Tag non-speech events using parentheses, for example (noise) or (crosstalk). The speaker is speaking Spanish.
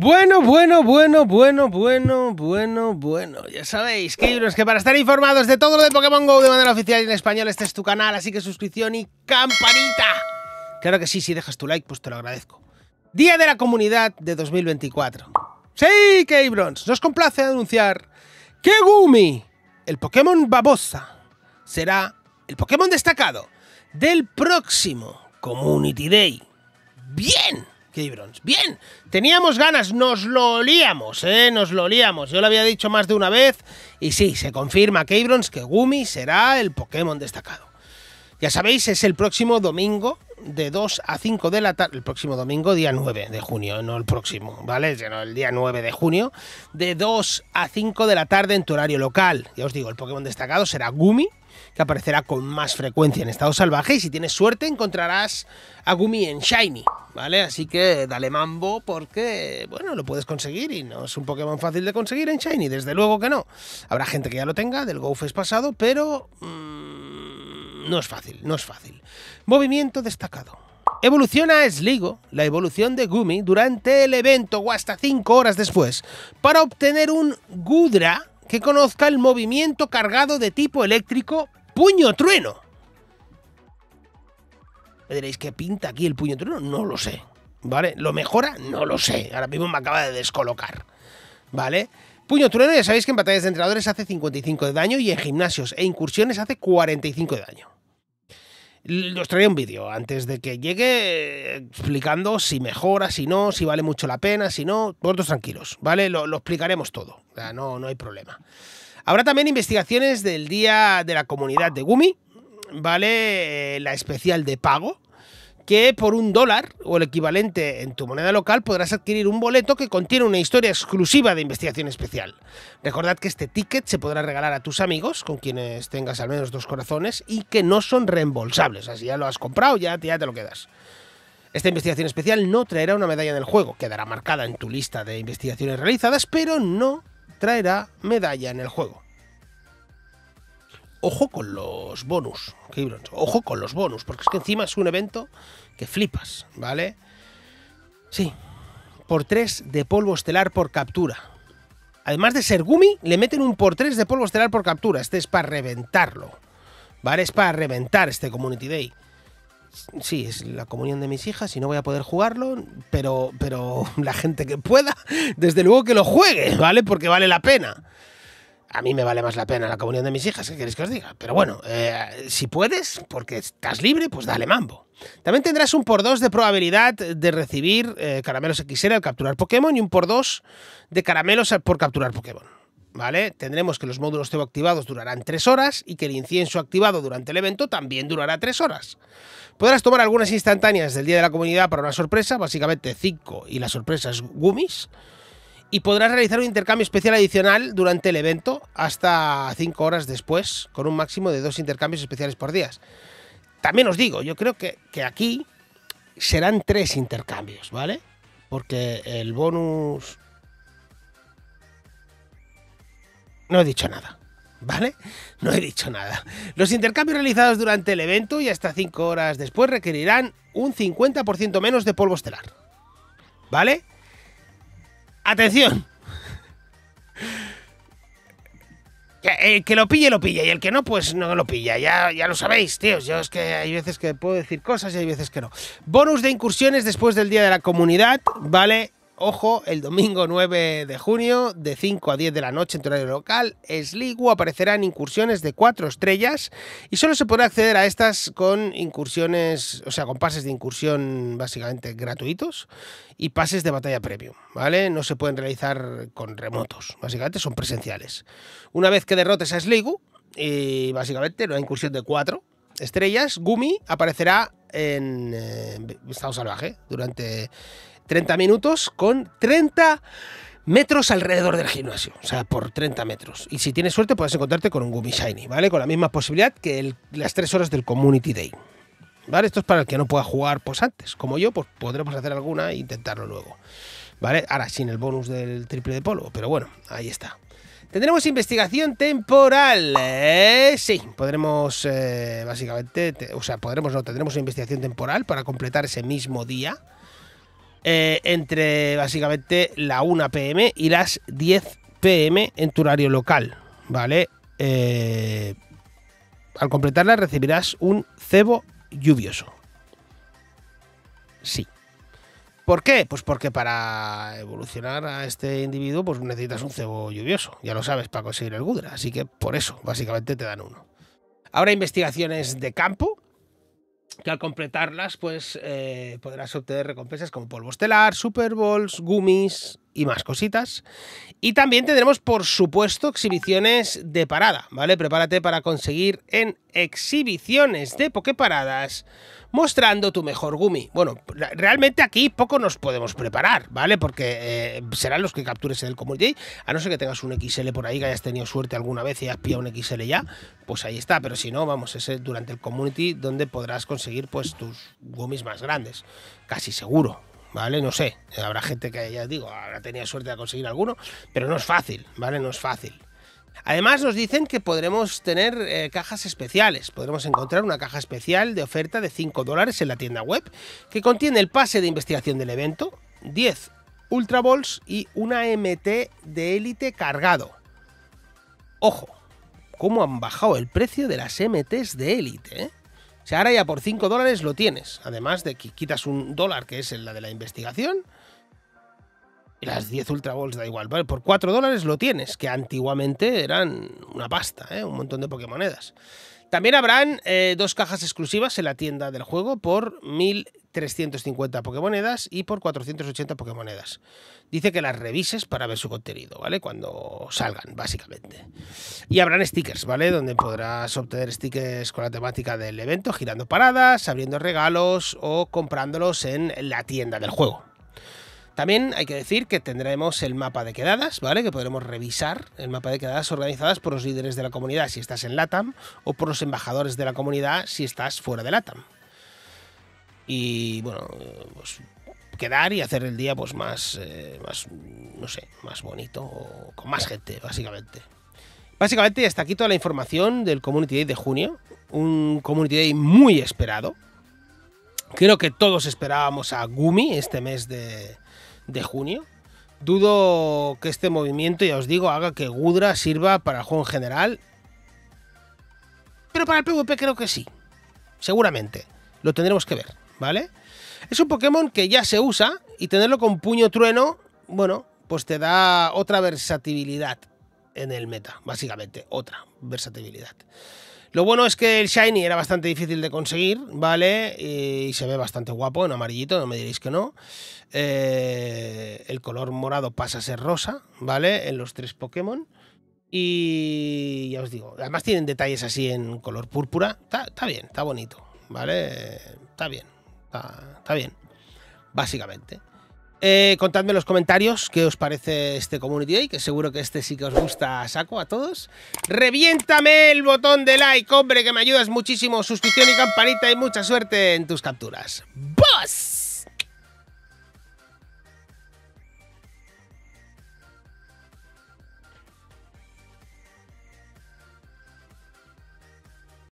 Bueno, bueno, bueno, bueno, bueno, bueno, bueno. Ya sabéis, queridos, que para estar informados de todo lo de Pokémon GO de manera oficial en español, este es tu canal, así que suscripción y campanita. Claro que sí, si dejas tu like, pues te lo agradezco. Día de la Comunidad de 2024. Sí, KeyBrons, nos complace anunciar que Gumi, el Pokémon Babosa, será el Pokémon destacado del próximo Community Day. ¡Bien! Bien, teníamos ganas, nos lo olíamos, ¿eh? Nos lo olíamos. Yo lo había dicho más de una vez y sí, se confirma, que Gumi será el Pokémon destacado. Ya sabéis, es el próximo domingo de 2 a 5 de la tarde, el próximo domingo, día 9 de junio, no el próximo, ¿vale? el día 9 de junio, de 2 a 5 de la tarde en tu horario local. Ya os digo, el Pokémon destacado será Gumi, que aparecerá con más frecuencia en estado salvaje y si tienes suerte encontrarás a Gumi en Shiny, ¿vale? Así que dale mambo porque, bueno, lo puedes conseguir y no es un Pokémon fácil de conseguir en Shiny, desde luego que no. Habrá gente que ya lo tenga del es pasado, pero... Mm, no es fácil, no es fácil. Movimiento destacado. Evoluciona Sligo, la evolución de Gumi, durante el evento o hasta 5 horas después, para obtener un Gudra que conozca el movimiento cargado de tipo eléctrico puño trueno. Me diréis, ¿qué pinta aquí el puño trueno? No lo sé. ¿Vale? ¿Lo mejora? No lo sé. Ahora mismo me acaba de descolocar. ¿Vale? Puño trueno, ya sabéis que en batallas de entrenadores hace 55 de daño y en gimnasios e incursiones hace 45 de daño. Os traeré un vídeo antes de que llegue explicando si mejora, si no, si vale mucho la pena, si no. Vosotros tranquilos, ¿vale? Lo, explicaremos todo. no, no hay problema. Habrá también investigaciones del Día de la Comunidad de Gumi, ¿vale? Eh, la especial de pago, que por un dólar o el equivalente en tu moneda local podrás adquirir un boleto que contiene una historia exclusiva de investigación especial. Recordad que este ticket se podrá regalar a tus amigos, con quienes tengas al menos dos corazones, y que no son reembolsables. Así ya lo has comprado, ya, te lo quedas. Esta investigación especial no traerá una medalla en del juego, quedará marcada en tu lista de investigaciones realizadas, pero no traerá medalla en el juego ojo con los bonus, ojo con los bonus, porque es que encima es un evento que flipas, ¿vale? Sí, por 3 de polvo estelar por captura. Además de ser Gumi, le meten un por 3 de polvo estelar por captura. Este es para reventarlo, ¿vale? Es para reventar este Community Day. Sí, es la comunión de mis hijas y no voy a poder jugarlo, pero, pero (laughs) la gente que pueda, desde luego que lo juegue, ¿vale? Porque vale la pena a mí me vale más la pena la comunión de mis hijas, ¿qué queréis que os diga? Pero bueno, eh, si puedes, porque estás libre, pues dale mambo. También tendrás un por 2 de probabilidad de recibir eh, caramelos XR al capturar Pokémon y un por 2 de caramelos por capturar Pokémon. ¿Vale? Tendremos que los módulos Tebo activados durarán 3 horas y que el incienso activado durante el evento también durará 3 horas. Podrás tomar algunas instantáneas del Día de la Comunidad para una sorpresa, básicamente 5 y la sorpresa es Gummies y podrás realizar un intercambio especial adicional durante el evento hasta 5 horas después, con un máximo de dos intercambios especiales por día. También os digo, yo creo que, aquí serán tres intercambios, ¿vale? Porque el bonus... No he dicho nada, ¿vale? No he dicho nada. Los intercambios realizados durante el evento y hasta 5 horas después requerirán un 50% menos de polvo estelar, ¿vale? Atención. Eh, el que lo pille, lo pilla. Y el que no, pues no lo pilla. Ya, ya lo sabéis, tíos. Yo es que hay veces que puedo decir cosas y hay veces que no. Bonus de incursiones después del Día de la Comunidad, ¿vale? Ojo, el domingo 9 de junio, de 5 a 10 de la noche en tu horario local, Sligu aparecerá en incursiones de 4 estrellas y solo se podrá acceder a estas con incursiones, o sea, con pases de incursión básicamente gratuitos y pases de batalla premium, ¿vale? No se pueden realizar con remotos, básicamente son presenciales. Una vez que derrotes a Sligu, y eh, básicamente una incursión de 4 estrellas, Gumi aparecerá en eh, estado salvaje durante 30 minutos con 30 metros alrededor del gimnasio, o sea, por 30 metros. Y si tienes suerte, puedes encontrarte con un Gumi Shiny, ¿vale? Con la misma posibilidad que las 3 horas del Community Day. ¿Vale? Esto es para el que no pueda jugar pues antes. Como yo, pues podremos hacer alguna e intentarlo luego. ¿Vale? Ahora sin el bonus del triple de polvo, pero bueno, ahí está. Tendremos investigación temporal. ¿eh? sí, podremos, eh, básicamente, o sea, podremos, no, tendremos una investigación temporal para completar ese mismo día eh, entre básicamente la 1 pm y las 10 pm en tu horario local, ¿vale? Eh, al completarla recibirás un cebo lluvioso. Sí. ¿Por qué? Pues porque para evolucionar a este individuo pues necesitas un cebo lluvioso, ya lo sabes, para conseguir el Gudra. Así que por eso, básicamente te dan uno. Ahora investigaciones de campo, que al completarlas pues eh, podrás obtener recompensas como polvo estelar, Super Bowls, gummies, y más cositas. Y también tendremos, por supuesto, exhibiciones de parada, ¿vale? Prepárate para conseguir en exhibiciones de Poképaradas mostrando tu mejor Gumi. Bueno, realmente aquí poco nos podemos preparar, ¿vale? Porque eh, serán los que captures en el Community, a no ser que tengas un XL por ahí, que hayas tenido suerte alguna vez y has pillado un XL ya, pues ahí está, pero si no, vamos, es durante el Community donde podrás conseguir pues tus Gumis más grandes, casi seguro, ¿vale? No sé, habrá gente que, ya digo, ahora tenía suerte de conseguir alguno, pero no es fácil, ¿vale? No es fácil. Además nos dicen que podremos tener eh, cajas especiales. Podremos encontrar una caja especial de oferta de 5 dólares en la tienda web que contiene el pase de investigación del evento, 10 Ultra Balls y una MT de élite cargado. Ojo, cómo han bajado el precio de las MTs de élite. Eh? ahora ya por 5 dólares lo tienes. Además de que quitas un dólar, que es la de la investigación, y las 10 Ultra Balls da igual, ¿vale? Por 4 dólares lo tienes, que antiguamente eran una pasta, ¿eh? un montón de Pokémonedas. También habrán eh, dos cajas exclusivas en la tienda del juego por 1.350 Pokémonedas y por 480 Pokémonedas. Dice que las revises para ver su contenido, ¿vale? Cuando salgan, básicamente. Y habrán stickers, ¿vale? Donde podrás obtener stickers con la temática del evento, girando paradas, abriendo regalos o comprándolos en la tienda del juego. También hay que decir que tendremos el mapa de quedadas, ¿vale? Que podremos revisar el mapa de quedadas organizadas por los líderes de la comunidad si estás en LATAM o por los embajadores de la comunidad si estás fuera de LATAM. Y bueno, pues quedar y hacer el día pues más, eh, más no sé, más bonito o con más gente, básicamente. Básicamente hasta aquí toda la información del Community Day de junio, un Community Day muy esperado. Creo que todos esperábamos a Gumi este mes de, de junio. Dudo que este movimiento, ya os digo, haga que Gudra sirva para el juego en general. Pero para el PvP creo que sí. Seguramente. Lo tendremos que ver, ¿vale? Es un Pokémon que ya se usa y tenerlo con puño trueno, bueno, pues te da otra versatilidad en el meta, básicamente. Otra versatilidad. Lo bueno es que el Shiny era bastante difícil de conseguir, ¿vale? Y se ve bastante guapo en amarillito, no me diréis que no. Eh, el color morado pasa a ser rosa, ¿vale? En los tres Pokémon. Y ya os digo, además tienen detalles así en color púrpura. Está, bien, está bonito, ¿vale? Está bien, está bien, básicamente. Eh, contadme en los comentarios qué os parece este Community Day, que seguro que este sí que os gusta a saco a todos. Reviéntame el botón de like, hombre, que me ayudas muchísimo. Suscripción y campanita y mucha suerte en tus capturas. ¡Boss!